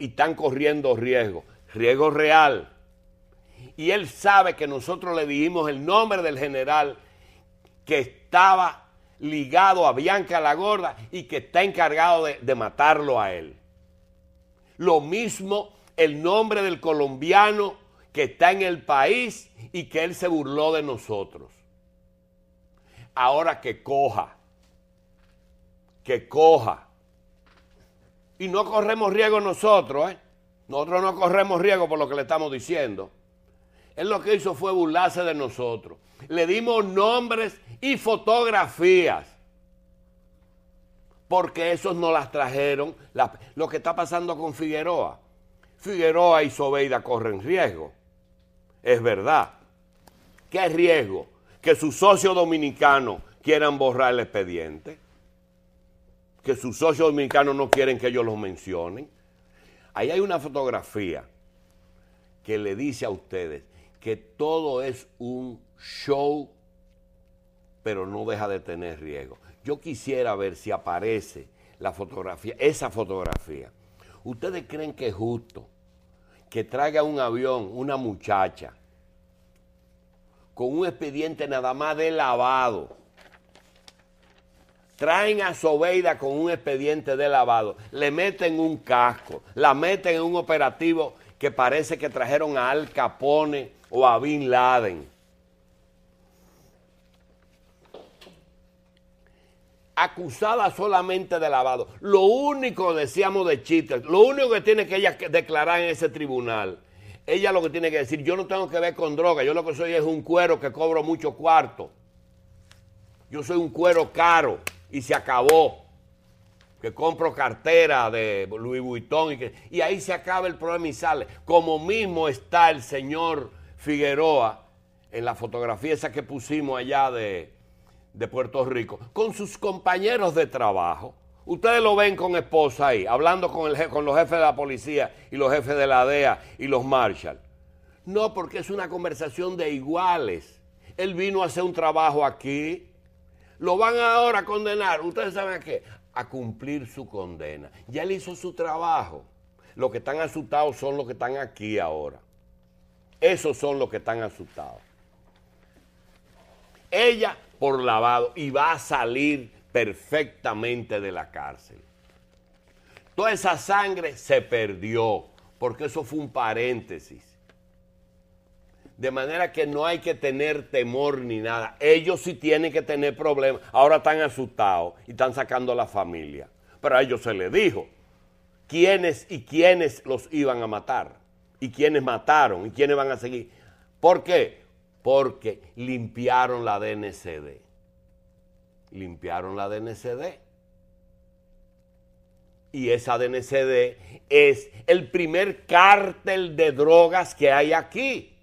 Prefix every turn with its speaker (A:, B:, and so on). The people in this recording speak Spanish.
A: y están corriendo riesgo, riesgo real. Y él sabe que nosotros le dijimos el nombre del general que estaba ligado a Bianca la Gorda y que está encargado de, de matarlo a él. Lo mismo el nombre del colombiano que está en el país y que él se burló de nosotros. Ahora que coja, que coja y no corremos riesgo nosotros, ¿eh? Nosotros no corremos riesgo por lo que le estamos diciendo. Él lo que hizo fue burlarse de nosotros. Le dimos nombres y fotografías. Porque esos no las trajeron. lo que está pasando con Figueroa. Figueroa y Sobeida corren riesgo. Es verdad. ¿Qué riesgo? Que sus socios dominicanos quieran borrar el expediente que sus socios dominicanos no quieren que ellos los mencionen. Ahí hay una fotografía que le dice a ustedes que todo es un show, pero no deja de tener riesgo. Yo quisiera ver si aparece la fotografía, esa fotografía. ¿Ustedes creen que es justo que traiga un avión una muchacha con un expediente nada más de lavado? Traen a Sobeida con un expediente de lavado, le meten un casco, la meten en un operativo que parece que trajeron a Al Capone o a Bin Laden. Acusada solamente de lavado. Lo único, decíamos de chistes, lo único que tiene que ella declarar en ese tribunal, ella lo que tiene que decir, yo no tengo que ver con droga, yo lo que soy es un cuero que cobro mucho cuarto. Yo soy un cuero caro y se acabó. Que compro cartera de Louis Vuitton y, ahí se acaba el problema y sale. Como mismo está el señor Figueroa en la fotografía esa que pusimos allá de, Puerto Rico, con sus compañeros de trabajo. Ustedes lo ven con esposa ahí, hablando con, el, con los jefes de la policía y los jefes de la DEA y los Marshall. No, porque es una conversación de iguales. Él vino a hacer un trabajo aquí, lo van ahora a condenar, ustedes saben a qué, a cumplir su condena. Ya él hizo su trabajo. Los que están asustados son los que están aquí ahora. Esos son los que están asustados. Ella por lavado y va a salir perfectamente de la cárcel. Toda esa sangre se perdió porque eso fue un paréntesis. De manera que no hay que tener temor ni nada. Ellos sí tienen que tener problemas. Ahora están asustados y están sacando a la familia. Pero a ellos se les dijo quiénes y quiénes los iban a matar. Y quiénes mataron y quiénes van a seguir. ¿Por qué? Porque limpiaron la DNCD. Limpiaron la DNCD. Y esa DNCD es el primer cártel de drogas que hay aquí.